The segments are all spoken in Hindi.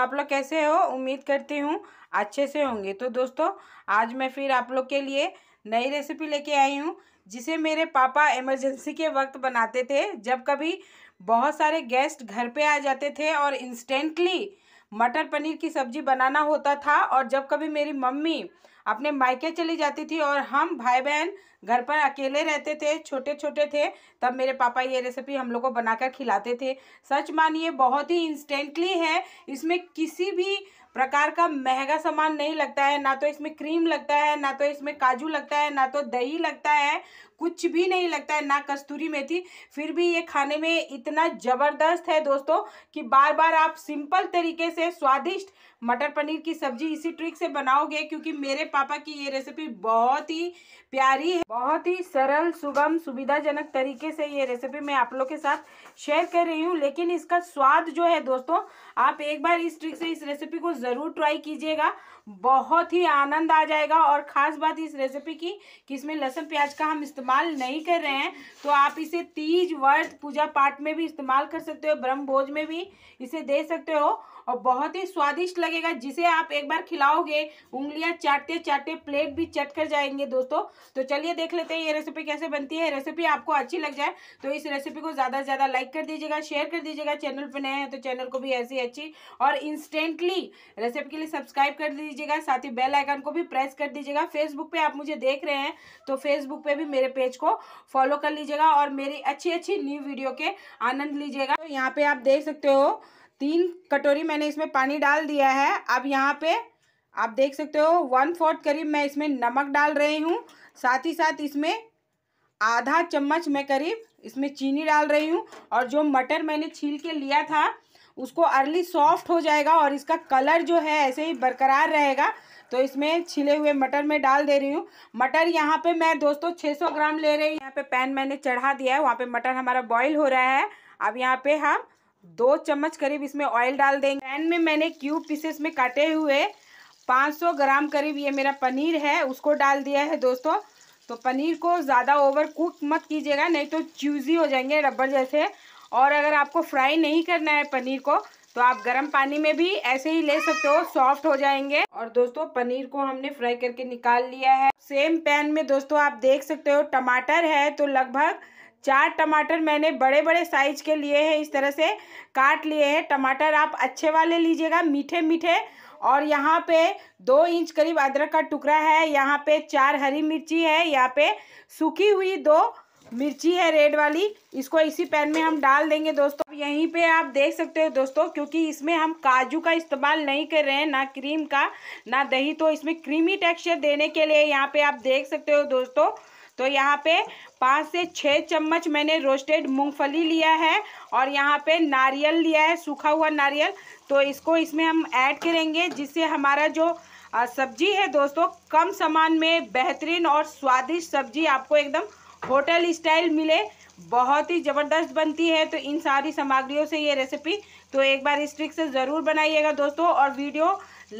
आप लोग कैसे हो उम्मीद करती हूँ अच्छे से होंगे तो दोस्तों आज मैं फिर आप लोग के लिए नई रेसिपी लेके आई हूँ जिसे मेरे पापा इमरजेंसी के वक्त बनाते थे जब कभी बहुत सारे गेस्ट घर पे आ जाते थे और इंस्टेंटली मटर पनीर की सब्ज़ी बनाना होता था और जब कभी मेरी मम्मी अपने मायके चली जाती थी और हम भाई बहन घर पर अकेले रहते थे छोटे छोटे थे तब मेरे पापा ये रेसिपी हम लोग को बनाकर खिलाते थे सच मानिए बहुत ही इंस्टेंटली है इसमें किसी भी प्रकार का महंगा सामान नहीं लगता है ना तो इसमें क्रीम लगता है ना तो इसमें काजू लगता है ना तो दही लगता है कुछ भी नहीं लगता है ना कस्तूरी मेथी फिर भी ये खाने में इतना ज़बरदस्त है दोस्तों कि बार बार आप सिंपल तरीके से स्वादिष्ट मटर पनीर की सब्जी इसी ट्रिक से बनाओगे क्योंकि मेरे पापा की ये रेसिपी बहुत ही प्यारी है बहुत ही सरल सुगम सुविधाजनक तरीके से ये रेसिपी मैं आप लोग के साथ शेयर कर रही हूँ लेकिन इसका स्वाद जो है दोस्तों आप एक बार इस ट्रिक से इस रेसिपी को ज़रूर ट्राई कीजिएगा बहुत ही आनंद आ जाएगा और ख़ास बात इस रेसिपी की कि इसमें लहसुन प्याज का हम इस्तेमाल नहीं कर रहे हैं तो आप इसे तीज वर्त पूजा पाठ में भी इस्तेमाल कर सकते हो ब्रह्म भोज में भी इसे दे सकते हो और बहुत ही स्वादिष्ट लगेगा जिसे आप एक बार खिलाओगे उंगलियां चाटते चाटते प्लेट भी चट कर जाएंगे दोस्तों तो चलिए देख लेते हैं ये रेसिपी कैसे बनती है रेसिपी आपको अच्छी लग जाए तो इस रेसिपी को ज़्यादा से ज़्यादा लाइक कर दीजिएगा शेयर कर दीजिएगा चैनल पर नए हैं तो चैनल को भी ऐसी अच्छी और इंस्टेंटली रेसिपी के लिए सब्सक्राइब कर दीजिएगा साथ ही बेल आइकन को भी प्रेस कर दीजिएगा फेसबुक पर आप मुझे देख रहे हैं तो फेसबुक पर भी मेरे पेज को फॉलो कर लीजिएगा और मेरी अच्छी अच्छी न्यू वीडियो के आनंद लीजिएगा तो यहाँ पे आप देख सकते हो तीन कटोरी मैंने इसमें पानी डाल दिया है अब यहाँ पे आप देख सकते हो वन फोर्थ करीब मैं इसमें नमक डाल रही हूँ साथ ही साथ इसमें आधा चम्मच मैं करीब इसमें चीनी डाल रही हूँ और जो मटर मैंने छील के लिया था उसको अर्ली सॉफ्ट हो जाएगा और इसका कलर जो है ऐसे ही बरकरार रहेगा तो इसमें छिले हुए मटर में डाल दे रही हूँ मटर यहाँ पे मैं दोस्तों 600 ग्राम ले रही हूँ यहाँ पे पैन मैंने चढ़ा दिया है वहाँ पे मटर हमारा बॉईल हो रहा है अब यहाँ पे हम हाँ दो चम्मच करीब इसमें ऑयल डाल देंगे पैन में मैंने क्यूब पीसेस में काटे हुए 500 ग्राम करीब ये मेरा पनीर है उसको डाल दिया है दोस्तों तो पनीर को ज़्यादा ओवर कुक मत कीजिएगा नहीं तो चूजी हो जाएंगे रबर जैसे और अगर आपको फ्राई नहीं करना है पनीर को तो आप गर्म पानी में भी ऐसे ही ले सकते हो सॉफ्ट हो जाएंगे और दोस्तों पनीर को हमने फ्राई करके निकाल लिया है सेम पैन में दोस्तों आप देख सकते हो टमाटर है तो लगभग चार टमाटर मैंने बड़े बड़े साइज के लिए हैं इस तरह से काट लिए हैं टमाटर आप अच्छे वाले लीजिएगा मीठे मीठे और यहाँ पे दो इंच करीब अदरक का टुकड़ा है यहाँ पे चार हरी मिर्ची है यहाँ पे सूखी हुई दो मिर्ची है रेड वाली इसको इसी पैन में हम डाल देंगे दोस्तों यहीं पे आप देख सकते हो दोस्तों क्योंकि इसमें हम काजू का इस्तेमाल नहीं कर रहे हैं ना क्रीम का ना दही तो इसमें क्रीमी टेक्सचर देने के लिए यहाँ पे आप देख सकते हो दोस्तों तो यहाँ पे पाँच से छः चम्मच मैंने रोस्टेड मूंगफली लिया है और यहाँ पे नारियल लिया है सूखा हुआ नारियल तो इसको इसमें हम ऐड करेंगे जिससे हमारा जो सब्जी है दोस्तों कम सामान में बेहतरीन और स्वादिष्ट सब्जी आपको एकदम होटल स्टाइल मिले बहुत ही ज़बरदस्त बनती है तो इन सारी सामग्रियों से ये रेसिपी तो एक बार इस ट्रिक से ज़रूर बनाइएगा दोस्तों और वीडियो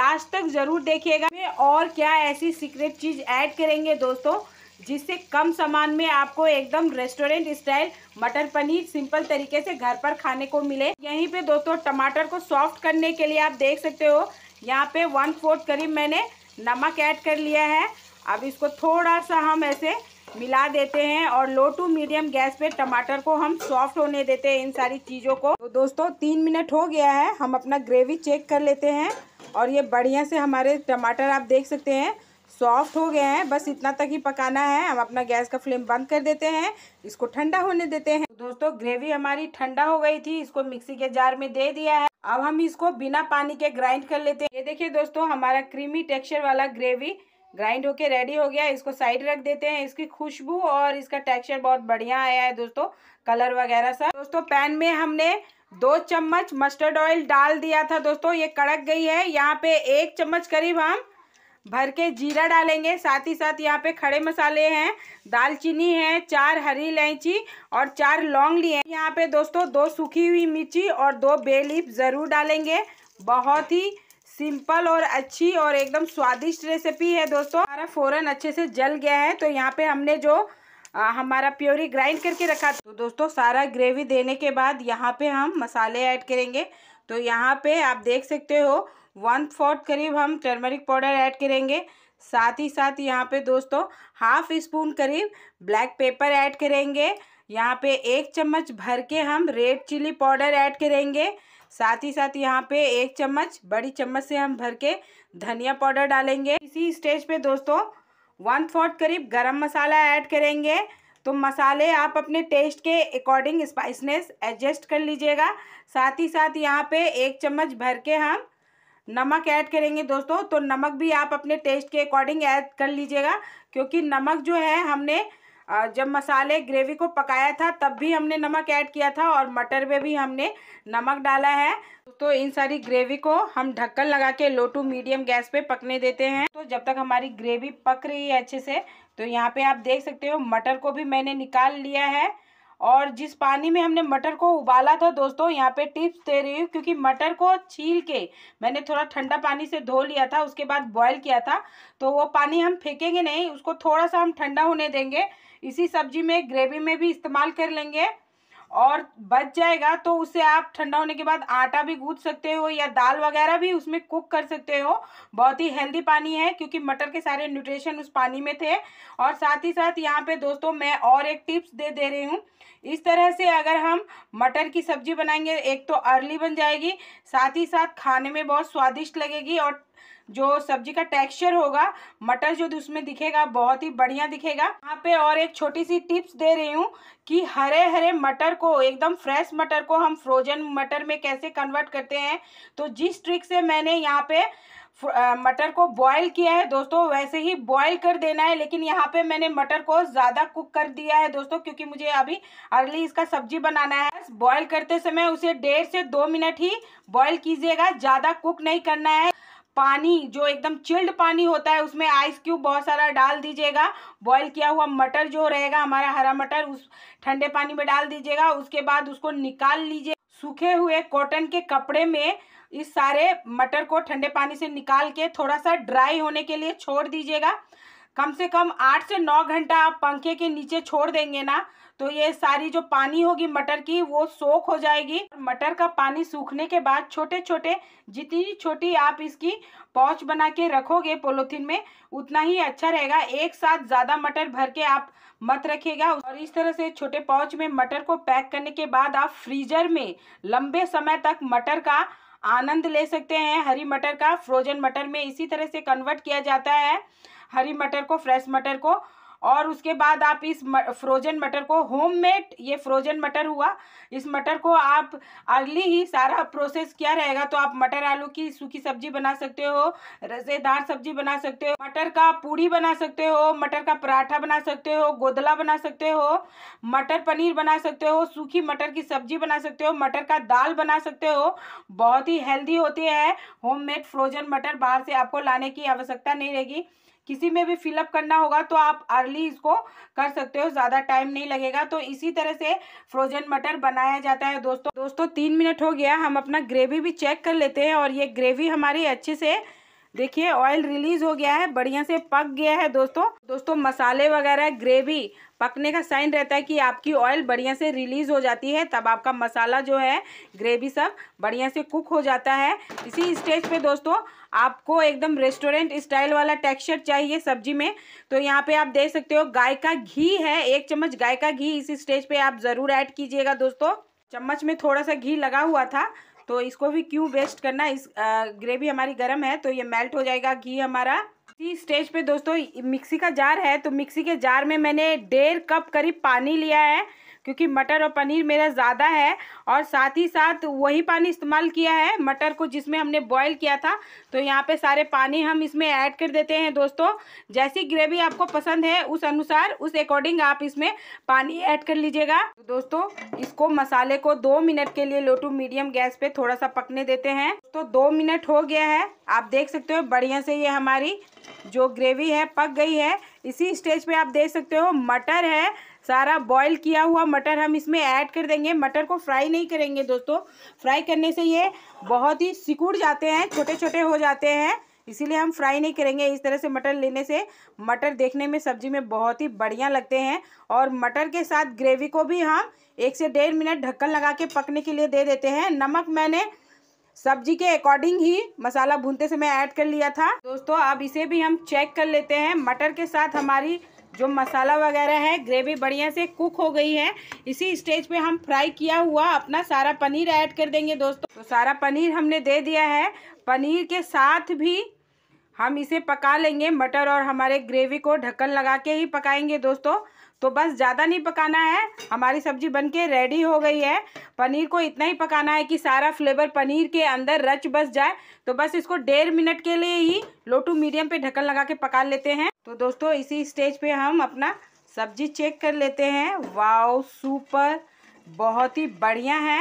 लास्ट तक ज़रूर देखिएगा और क्या ऐसी सीक्रेट चीज़ ऐड करेंगे दोस्तों जिससे कम सामान में आपको एकदम रेस्टोरेंट स्टाइल मटर पनीर सिंपल तरीके से घर पर खाने को मिले यहीं पे दोस्तों टमाटर को सॉफ्ट करने के लिए आप देख सकते हो यहाँ पे वन फोर्थ करीब मैंने नमक ऐड कर लिया है अब इसको थोड़ा सा हम ऐसे मिला देते हैं और लो टू मीडियम गैस पे टमाटर को हम सॉफ्ट होने देते हैं इन सारी चीज़ों को तो दोस्तों तीन मिनट हो गया है हम अपना ग्रेवी चेक कर लेते हैं और ये बढ़िया से हमारे टमाटर आप देख सकते हैं सॉफ्ट हो गए हैं बस इतना तक ही पकाना है हम अपना गैस का फ्लेम बंद कर देते हैं इसको ठंडा होने देते हैं दोस्तों ग्रेवी हमारी ठंडा हो गई थी इसको मिक्सी के जार में दे दिया है अब हम इसको बिना पानी के ग्राइंड कर लेते हैं ये देखिए दोस्तों हमारा क्रीमी टेक्सचर वाला ग्रेवी ग्राइंड होके रेडी हो गया इसको साइड रख देते हैं इसकी खुशबू और इसका टेक्सचर बहुत बढ़िया आया है दोस्तों कलर वगैरह सब दोस्तों पैन में हमने दो चम्मच मस्टर्ड ऑयल डाल दिया था दोस्तों ये कड़क गई है यहाँ पे एक चम्मच करीब हम भर के जीरा डालेंगे साथ ही साथ यहाँ पे खड़े मसाले हैं दालचीनी है चार हरी इलायची और चार लौंग लिए यहाँ पे दोस्तों दो सूखी हुई मिर्ची और दो बे लीफ ज़रूर डालेंगे बहुत ही सिंपल और अच्छी और एकदम स्वादिष्ट रेसिपी है दोस्तों हमारा फ़ौरन अच्छे से जल गया है तो यहाँ पे हमने जो आ, हमारा प्योरी ग्राइंड करके रखा तो दोस्तों सारा ग्रेवी देने के बाद यहाँ पे हम मसाले ऐड करेंगे तो यहाँ पे आप देख सकते हो वन फोर्थ करीब हम टर्मरिक पाउडर ऐड करेंगे साथ ही साथ यहाँ पे दोस्तों हाफ स्पून करीब ब्लैक पेपर ऐड करेंगे यहाँ पे एक चम्मच भर के हम रेड चिली पाउडर ऐड करेंगे साथ ही साथ यहाँ पे एक चम्मच बड़ी चम्मच से हम भर के धनिया पाउडर डालेंगे इसी स्टेज पे दोस्तों वन फोर्थ करीब गरम मसाला ऐड करेंगे तो मसाले आप अपने टेस्ट के अकॉर्डिंग स्पाइसनेस एडजस्ट कर लीजिएगा साथ ही साथ यहाँ पे एक चम्मच भर के हम नमक ऐड करेंगे दोस्तों तो नमक भी आप अपने टेस्ट के अकॉर्डिंग ऐड कर लीजिएगा क्योंकि नमक जो है हमने जब मसाले ग्रेवी को पकाया था तब भी हमने नमक ऐड किया था और मटर में भी हमने नमक डाला है तो इन सारी ग्रेवी को हम ढक्कन लगा के लो टू मीडियम गैस पे पकने देते हैं तो जब तक हमारी ग्रेवी पक रही है अच्छे से तो यहाँ पे आप देख सकते हो मटर को भी मैंने निकाल लिया है और जिस पानी में हमने मटर को उबाला था दोस्तों यहाँ पे टिप्स दे रही हूँ क्योंकि मटर को छील के मैंने थोड़ा ठंडा पानी से धो लिया था उसके बाद बॉयल किया था तो वो पानी हम फेंकेंगे नहीं उसको थोड़ा सा हम ठंडा होने देंगे इसी सब्जी में ग्रेवी में भी इस्तेमाल कर लेंगे और बच जाएगा तो उसे आप ठंडा होने के बाद आटा भी गूंथ सकते हो या दाल वगैरह भी उसमें कुक कर सकते हो बहुत ही हेल्दी पानी है क्योंकि मटर के सारे न्यूट्रिशन उस पानी में थे और साथ ही साथ यहाँ पे दोस्तों मैं और एक टिप्स दे दे रही हूँ इस तरह से अगर हम मटर की सब्जी बनाएंगे एक तो अर्ली बन जाएगी साथ ही साथ खाने में बहुत स्वादिष्ट लगेगी और जो सब्जी का टेक्सचर होगा मटर जो उसमें दिखेगा बहुत ही बढ़िया दिखेगा यहाँ पे और एक छोटी सी टिप्स दे रही हूँ कि हरे हरे मटर को एकदम फ्रेश मटर को हम फ्रोजन मटर में कैसे कन्वर्ट करते हैं तो जिस ट्रिक से मैंने यहाँ पे मटर को बॉईल किया है दोस्तों वैसे ही बॉईल कर देना है लेकिन यहाँ पे मैंने मटर को ज़्यादा कुक कर दिया है दोस्तों क्योंकि मुझे अभी अर्ली इसका सब्जी बनाना है बॉईल करते समय उसे डेढ़ से दो मिनट ही बॉईल कीजिएगा ज़्यादा कुक नहीं करना है पानी जो एकदम चिल्ड पानी होता है उसमें आइस क्यूब बहुत सारा डाल दीजिएगा बॉईल किया हुआ मटर जो रहेगा हमारा हरा मटर उस ठंडे पानी में डाल दीजिएगा उसके बाद उसको निकाल लीजिए सूखे हुए कॉटन के कपड़े में इस सारे मटर को ठंडे पानी से निकाल के थोड़ा सा ड्राई होने के लिए छोड़ दीजिएगा कम से कम आठ से नौ घंटा आप पंखे के नीचे छोड़ देंगे ना तो ये सारी जो पानी होगी मटर की वो सोख हो जाएगी मटर का पानी सूखने के बाद छोटे छोटे जितनी छोटी आप इसकी पौच बना के रखोगे पोलोथीन में उतना ही अच्छा रहेगा एक साथ ज़्यादा मटर भर के आप मत रखेगा और इस तरह से छोटे पौच में मटर को पैक करने के बाद आप फ्रीजर में लंबे समय तक मटर का आनंद ले सकते हैं हरी मटर का फ्रोजन मटर में इसी तरह से कन्वर्ट किया जाता है हरी मटर को फ्रेश मटर को और उसके बाद आप इस फ्रोजन मटर को होम मेड ये फ्रोजन मटर हुआ इस मटर को आप अर्ली ही सारा प्रोसेस किया रहेगा तो आप मटर आलू की सूखी सब्जी बना सकते हो रसेदार सब्जी बना सकते हो मटर का पूड़ी बना सकते हो मटर का पराठा बना सकते हो गोदला बना सकते हो मटर पनीर बना सकते हो सूखी मटर की सब्जी बना सकते हो मटर का दाल बना सकते हो बहुत ही हेल्दी होती है होम फ्रोजन मटर बाहर से आपको लाने की आवश्यकता नहीं रहेगी किसी में भी फिलअप करना होगा तो आप अर्ली इसको कर सकते हो ज़्यादा टाइम नहीं लगेगा तो इसी तरह से फ्रोजन मटर बनाया जाता है दोस्तों दोस्तों तीन मिनट हो गया हम अपना ग्रेवी भी चेक कर लेते हैं और ये ग्रेवी हमारी अच्छे से देखिए ऑयल रिलीज हो गया है बढ़िया से पक गया है दोस्तों दोस्तों मसाले वगैरह ग्रेवी पकने का साइन रहता है कि आपकी ऑयल बढ़िया से रिलीज़ हो जाती है तब आपका मसाला जो है ग्रेवी सब बढ़िया से कुक हो जाता है इसी स्टेज पे दोस्तों आपको एकदम रेस्टोरेंट स्टाइल वाला टेक्सचर चाहिए सब्जी में तो यहाँ पे आप देख सकते हो गाय का घी है एक चम्मच गाय का घी इस स्टेज पे आप ज़रूर ऐड कीजिएगा दोस्तों चम्मच में थोड़ा सा घी लगा हुआ था तो इसको भी क्यों वेस्ट करना इस आ, ग्रेवी हमारी गर्म है तो ये मेल्ट हो जाएगा घी हमारा इसी स्टेज पे दोस्तों मिक्सी का जार है तो मिक्सी के जार में मैंने डेढ़ कप करीब पानी लिया है क्योंकि मटर और पनीर मेरा ज़्यादा है और साथ ही साथ वही पानी इस्तेमाल किया है मटर को जिसमें हमने बॉयल किया था तो यहाँ पे सारे पानी हम इसमें ऐड कर देते हैं दोस्तों जैसी ग्रेवी आपको पसंद है उस अनुसार उस अकॉर्डिंग आप इसमें पानी ऐड कर लीजिएगा तो दोस्तों इसको मसाले को दो मिनट के लिए लो टू मीडियम गैस पर थोड़ा सा पकने देते हैं तो दो मिनट हो गया है आप देख सकते हो बढ़िया से ये हमारी जो ग्रेवी है पक गई है इसी स्टेज पे आप देख सकते हो मटर है सारा बॉईल किया हुआ मटर हम इसमें ऐड कर देंगे मटर को फ्राई नहीं करेंगे दोस्तों फ्राई करने से ये बहुत ही सिकुड़ जाते हैं छोटे छोटे हो जाते हैं इसीलिए हम फ्राई नहीं करेंगे इस तरह से मटर लेने से मटर देखने में सब्जी में बहुत ही बढ़िया लगते हैं और मटर के साथ ग्रेवी को भी हम एक से डेढ़ मिनट ढक्कन लगा के पकने के लिए दे देते हैं नमक मैंने सब्जी के अकॉर्डिंग ही मसाला भूनते समय ऐड कर लिया था दोस्तों अब इसे भी हम चेक कर लेते हैं मटर के साथ हमारी जो मसाला वगैरह है ग्रेवी बढ़िया से कुक हो गई है इसी स्टेज पे हम फ्राई किया हुआ अपना सारा पनीर ऐड कर देंगे दोस्तों तो सारा पनीर हमने दे दिया है पनीर के साथ भी हम इसे पका लेंगे मटर और हमारे ग्रेवी को ढक्कन लगा के ही पकाएंगे दोस्तों तो बस ज़्यादा नहीं पकाना है हमारी सब्जी बन के रेडी हो गई है पनीर को इतना ही पकाना है कि सारा फ्लेवर पनीर के अंदर रच बस जाए तो बस इसको डेढ़ मिनट के लिए ही लो टू मीडियम पे ढक्कन लगा के पका लेते हैं तो दोस्तों इसी स्टेज पे हम अपना सब्जी चेक कर लेते हैं वाओ सुपर बहुत ही बढ़िया है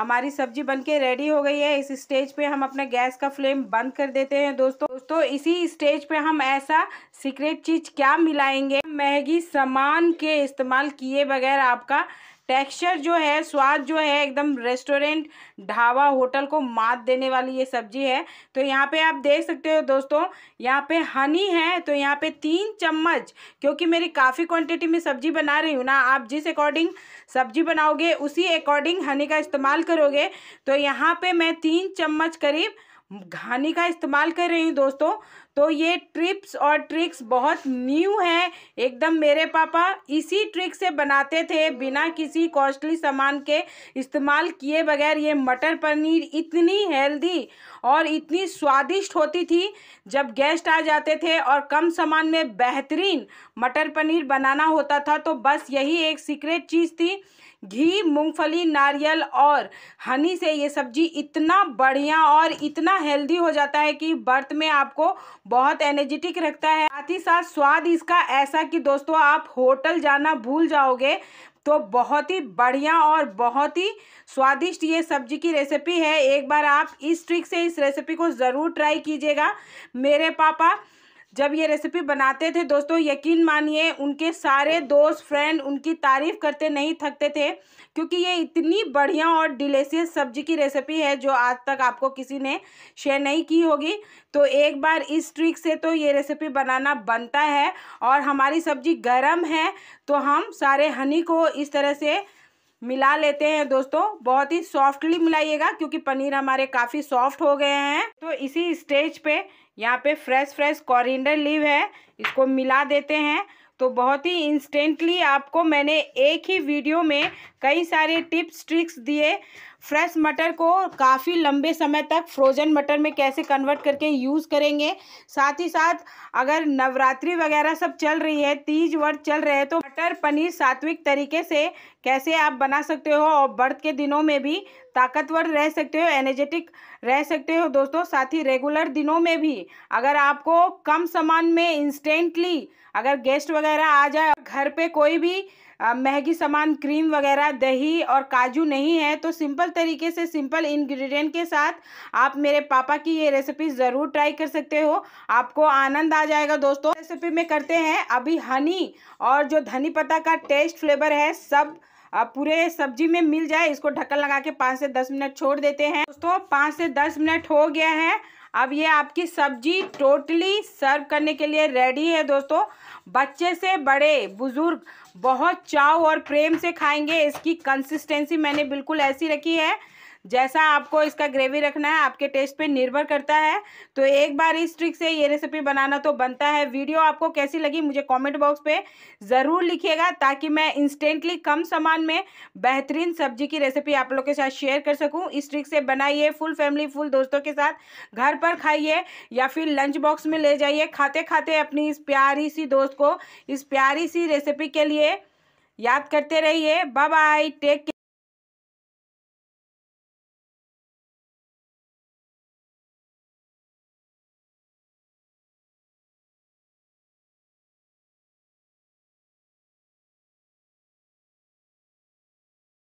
हमारी सब्जी बनके रेडी हो गई है इस स्टेज पे हम अपना गैस का फ्लेम बंद कर देते हैं दोस्तों दोस्तों इसी स्टेज पे हम ऐसा सीक्रेट चीज़ क्या मिलाएंगे मैगी सामान के इस्तेमाल किए बगैर आपका टेक्सचर जो है स्वाद जो है एकदम रेस्टोरेंट ढाबा होटल को मात देने वाली ये सब्जी है तो यहाँ पे आप देख सकते हो दोस्तों यहाँ पे हनी है तो यहाँ पे तीन चम्मच क्योंकि मेरी काफ़ी क्वांटिटी में सब्जी बना रही हूँ ना आप जिस अकॉर्डिंग सब्जी बनाओगे उसी अकॉर्डिंग हनी का इस्तेमाल करोगे तो यहाँ पर मैं तीन चम्मच करीब घानी का इस्तेमाल कर रही हूँ दोस्तों तो ये ट्रिप्स और ट्रिक्स बहुत न्यू है एकदम मेरे पापा इसी ट्रिक से बनाते थे बिना किसी कॉस्टली सामान के इस्तेमाल किए बगैर ये मटर पनीर इतनी हेल्दी और इतनी स्वादिष्ट होती थी जब गेस्ट आ जाते थे और कम सामान में बेहतरीन मटर पनीर बनाना होता था तो बस यही एक सीक्रेट चीज़ थी घी मूंगफली नारियल और हनी से ये सब्जी इतना बढ़िया और इतना हेल्दी हो जाता है कि बर्थ में आपको बहुत एनर्जेटिक रखता है साथ ही साथ स्वाद इसका ऐसा कि दोस्तों आप होटल जाना भूल जाओगे तो बहुत ही बढ़िया और बहुत ही स्वादिष्ट ये सब्जी की रेसिपी है एक बार आप इस ट्रिक से इस रेसिपी को ज़रूर ट्राई कीजिएगा मेरे पापा जब ये रेसिपी बनाते थे दोस्तों यकीन मानिए उनके सारे दोस्त फ्रेंड उनकी तारीफ़ करते नहीं थकते थे क्योंकि ये इतनी बढ़िया और डिलेसियस सब्जी की रेसिपी है जो आज तक आपको किसी ने शेयर नहीं की होगी तो एक बार इस ट्रिक से तो ये रेसिपी बनाना बनता है और हमारी सब्जी गर्म है तो हम सारे हनी को इस तरह से मिला लेते हैं दोस्तों बहुत ही सॉफ्टली मिलाइएगा क्योंकि पनीर हमारे काफ़ी सॉफ्ट हो गए हैं तो इसी स्टेज पे यहाँ पे फ्रेश फ्रेश कॉरिंडर लीव है इसको मिला देते हैं तो बहुत ही इंस्टेंटली आपको मैंने एक ही वीडियो में कई सारे टिप्स ट्रिक्स दिए फ्रेश मटर को काफ़ी लंबे समय तक फ्रोजन मटर में कैसे कन्वर्ट करके यूज़ करेंगे साथ ही साथ अगर नवरात्रि वगैरह सब चल रही है तीज वर्त चल रहे हैं तो मटर पनीर सात्विक तरीके से कैसे आप बना सकते हो और बर्थ के दिनों में भी ताकतवर रह सकते हो एनर्जेटिक रह सकते हो दोस्तों साथ ही रेगुलर दिनों में भी अगर आपको कम सामान में इंस्टेंटली अगर गेस्ट वगैरह आ जाए घर पे कोई भी महंगी सामान क्रीम वगैरह दही और काजू नहीं है तो सिंपल तरीके से सिंपल इंग्रेडिएंट के साथ आप मेरे पापा की ये रेसिपी ज़रूर ट्राई कर सकते हो आपको आनंद आ जाएगा दोस्तों रेसिपी में करते हैं अभी हनी और जो धनी पत्ता का टेस्ट फ्लेवर है सब पूरे सब्जी में मिल जाए इसको ढक्कन लगा के पाँच से दस मिनट छोड़ देते हैं दोस्तों पाँच से दस मिनट हो गया है अब ये आपकी सब्जी टोटली सर्व करने के लिए रेडी है दोस्तों बच्चे से बड़े बुज़ुर्ग बहुत चाव और प्रेम से खाएंगे इसकी कंसिस्टेंसी मैंने बिल्कुल ऐसी रखी है जैसा आपको इसका ग्रेवी रखना है आपके टेस्ट पे निर्भर करता है तो एक बार इस ट्रिक से ये रेसिपी बनाना तो बनता है वीडियो आपको कैसी लगी मुझे कमेंट बॉक्स पे ज़रूर लिखिएगा ताकि मैं इंस्टेंटली कम सामान में बेहतरीन सब्जी की रेसिपी आप लोग के साथ शेयर कर सकूँ इस ट्रिक से बनाइए फुल फैमिली फुल दोस्तों के साथ घर पर खाइए या फिर लंच बॉक्स में ले जाइए खाते खाते अपनी इस प्यारी सी दोस्त को इस प्यारी सी रेसिपी के लिए याद करते रहिए बाय बाय टेक